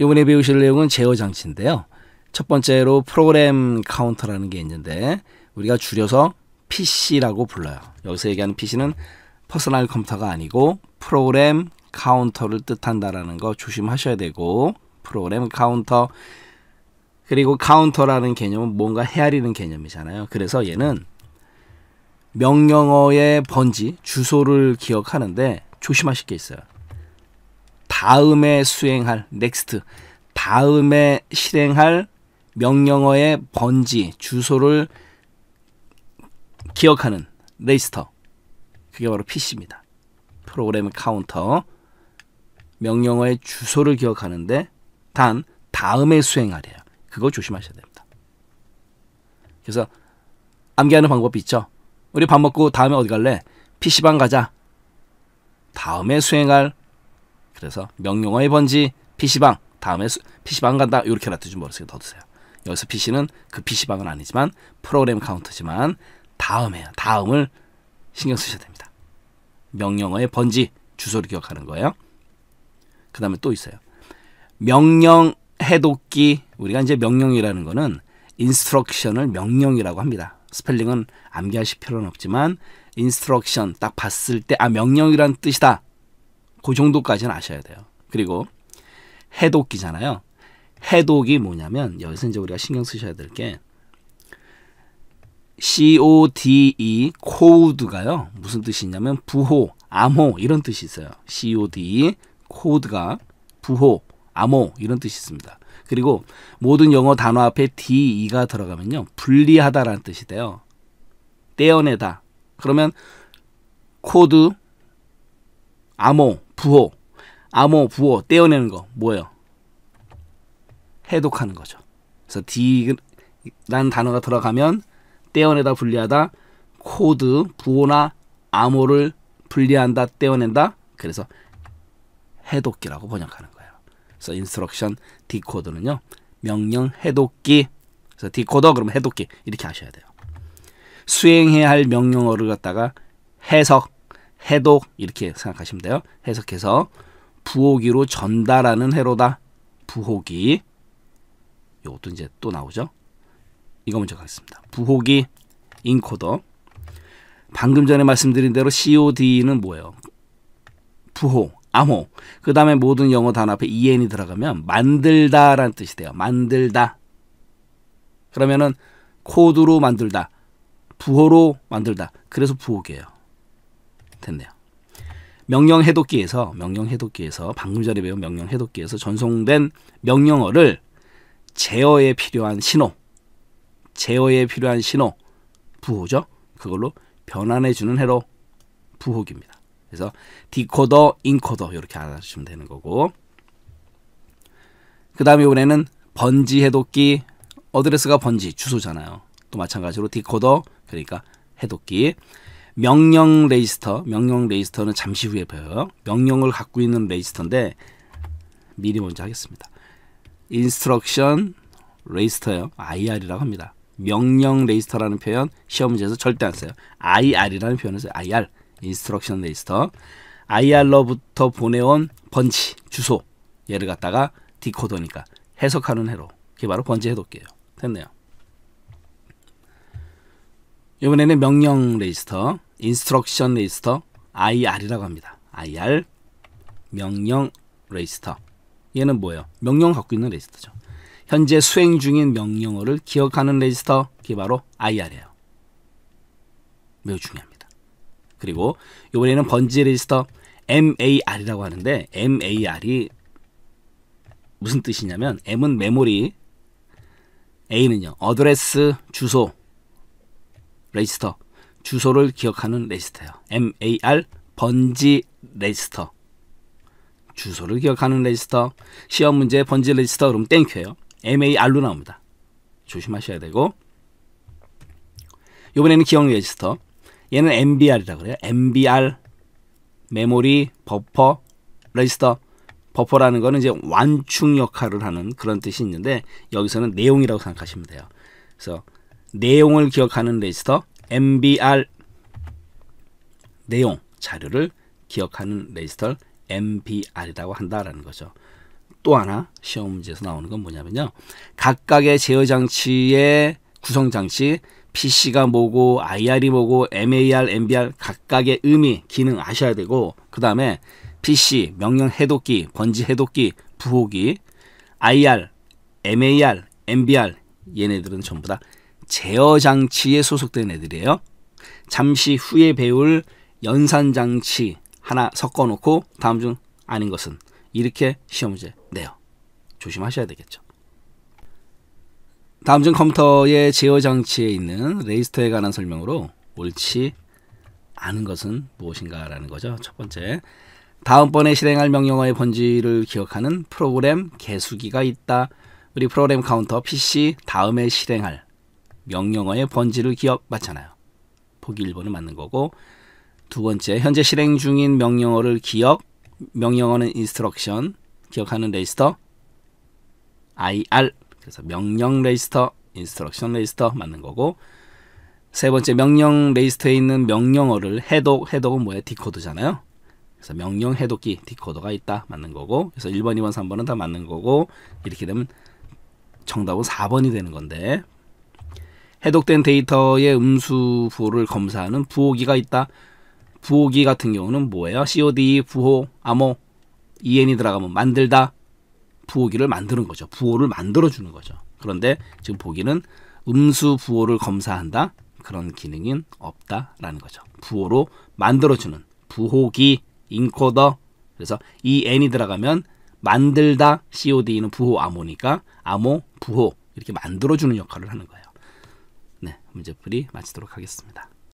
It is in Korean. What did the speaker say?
이번에 배우실 내용은 제어 장치인데요. 첫 번째로 프로그램 카운터라는 게 있는데 우리가 줄여서 PC라고 불러요. 여기서 얘기하는 PC는 퍼스널 컴퓨터가 아니고 프로그램 카운터를 뜻한다라는 거 조심하셔야 되고 프로그램 카운터 그리고 카운터라는 개념은 뭔가 헤아리는 개념이잖아요. 그래서 얘는 명령어의 번지 주소를 기억하는데 조심하실 게 있어요. 다음에 수행할 next 다음에 실행할 명령어의 번지 주소를 기억하는 레이스터 그게 바로 PC입니다. 프로그램 카운터 명령어의 주소를 기억하는데 단 다음에 수행하래요. 그거 조심하셔야 됩니다. 그래서 암기하는 방법이 있죠. 우리 밥 먹고 다음에 어디 갈래? PC방 가자. 다음에 수행할 그래서 명령어의 번지 PC방 다음에 수, PC방 간다 이렇게 놔두지 모르속에 넣어두세요. 여기서 PC는 그 PC방은 아니지만 프로그램 카운트지만 다음에요. 다음을 신경 쓰셔야 됩니다. 명령어의 번지 주소를 기억하는 거예요. 그 다음에 또 있어요. 명령 해독기 우리가 이제 명령이라는 거는 인스트럭션을 명령이라고 합니다. 스펠링은 암기하실 필요는 없지만 인스트럭션 딱 봤을 때 아 명령이란 뜻이다 그 정도까지는 아셔야 돼요. 그리고 해독기잖아요. 해독이 뭐냐면 여기서 이제 우리가 신경 쓰셔야 될 게 CODE 코드가요. 무슨 뜻이냐면 있 부호, 암호 이런 뜻이 있어요. CODE 코드가 부호, 암호 이런 뜻이 있습니다. 그리고 모든 영어 단어 앞에 DE가 들어가면요. 불리하다라는 뜻이 돼요. 떼어내다. 그러면 코드, 암호 부호, 암호, 부호 떼어내는 거 뭐예요? 해독하는 거죠. 그래서 D라는 단어가 들어가면 떼어내다 분리하다 코드, 부호나 암호를 분리한다, 떼어낸다. 그래서 해독기라고 번역하는 거예요. 그래서 인스트럭션 디코드는요. 명령 해독기. 그래서 디코더 그러면 해독기 이렇게 하셔야 돼요. 수행해야 할 명령어를 갖다가 해석 해독 이렇게 생각하시면 돼요. 해석해서 부호기로 전달하는 해로다. 부호기. 요것도 이제 또 나오죠. 이거 먼저 가겠습니다. 부호기 인코더. 방금 전에 말씀드린 대로 COD는 뭐예요? 부호, 암호. 그 다음에 모든 영어 단어 앞에 en이 들어가면 만들다라는 뜻이 돼요. 만들다. 그러면은 코드로 만들다. 부호로 만들다. 그래서 부호기예요. 텐데요. 명령 해독기에서 명령 해독기에서 방금 전에 배운 명령 해독기에서 전송된 명령어를 제어에 필요한 신호, 제어에 필요한 신호 부호죠. 그걸로 변환해 주는 해로 부호기입니다. 그래서 디코더, 인코더 이렇게 알아주시면 되는 거고 그 다음에 이번에는 번지 해독기 어드레스가 번지 주소잖아요. 또 마찬가지로 디코더 그러니까 해독기 명령 레이스터, 명령 레이스터는 잠시 후에 봐요 명령을 갖고 있는 레이스터인데 미리 먼저 하겠습니다. 인스트럭션 레이스터요. IR이라고 합니다. 명령 레이스터라는 표현 시험 문제에서 절대 안 써요. IR이라는 표현을 써요. IR, 인스트럭션 레이스터. IR로부터 보내온 번지, 주소 얘를 갖다가 디코더니까 해석하는 해로 그게 바로 번지 해독기예요. 됐네요. 이번에는 명령 레지스터, 인스트럭션 레지스터, IR이라고 합니다. IR 명령 레지스터. 얘는 뭐예요? 명령 갖고 있는 레지스터죠. 현재 수행 중인 명령어를 기억하는 레지스터, 그게 바로 IR이에요. 매우 중요합니다. 그리고 이번에는 번지 레지스터 MAR이라고 하는데 MAR이 무슨 뜻이냐면 M은 메모리, A는요, 어드레스, 주소, 레지스터 주소를 기억하는 레지스터요. MAR 번지 레지스터 주소를 기억하는 레지스터 시험 문제 번지 레지스터 그럼 땡큐예요. MAR로 나옵니다. 조심하셔야 되고 이번에는 기억 레지스터 얘는 MBR이라고 그래요. MBR 메모리 버퍼 레지스터 버퍼라는 거는 이제 완충 역할을 하는 그런 뜻이 있는데 여기서는 내용이라고 생각하시면 돼요. 그래서 내용을 기억하는 레지스터 MBR 내용 자료를 기억하는 레지스터 MBR이라고 한다라는 거죠. 또 하나 시험 문제에서 나오는 건 뭐냐면요. 각각의 제어 장치의 구성 장치 PC가 뭐고 IR이 뭐고 MAR, MBR 각각의 의미, 기능 아셔야 되고 그 다음에 PC, 명령 해독기, 번지 해독기, 부호기, IR, MAR, MBR 얘네들은 전부 다 제어 장치에 소속된 애들이에요. 잠시 후에 배울 연산 장치 하나 섞어 놓고 다음 중 아닌 것은 이렇게 시험 문제 내요. 조심하셔야 되겠죠. 다음 중 컴퓨터의 제어 장치에 있는 레이스터에 관한 설명으로 옳지 않은 것은 무엇인가라는 거죠. 첫 번째, 다음번에 실행할 명령어의 번지를 기억하는 프로그램 개수기가 있다. 우리 프로그램 카운터 PC 다음에 실행할 명령어의 번지를 기억 맞잖아요. 보기 1번은 맞는 거고 두 번째 현재 실행 중인 명령어를 기억 명령어는 인스트럭션 기억하는 레지스터 IR 그래서 명령 레지스터 인스트럭션 레지스터 맞는 거고 세 번째 명령 레지스터에 있는 명령어를 해독 해독은 뭐야 디코드잖아요. 그래서 명령 해독기 디코더가 있다 맞는 거고 그래서 1번, 2번, 3번은 다 맞는 거고 이렇게 되면 정답은 4번이 되는 건데 해독된 데이터의 음수부를 검사하는 부호기가 있다. 부호기 같은 경우는 뭐예요? COD, 부호, 암호, EN이 들어가면 만들다. 부호기를 만드는 거죠. 부호를 만들어주는 거죠. 그런데 지금 보기는 음수 부호를 검사한다. 그런 기능은 없다라는 거죠. 부호로 만들어주는 부호기, 인코더. 그래서 EN이 들어가면 만들다 COD는 부호 암호니까 암호, 부호 이렇게 만들어주는 역할을 하는 거예요. 네, 문제풀이 마치도록 하겠습니다.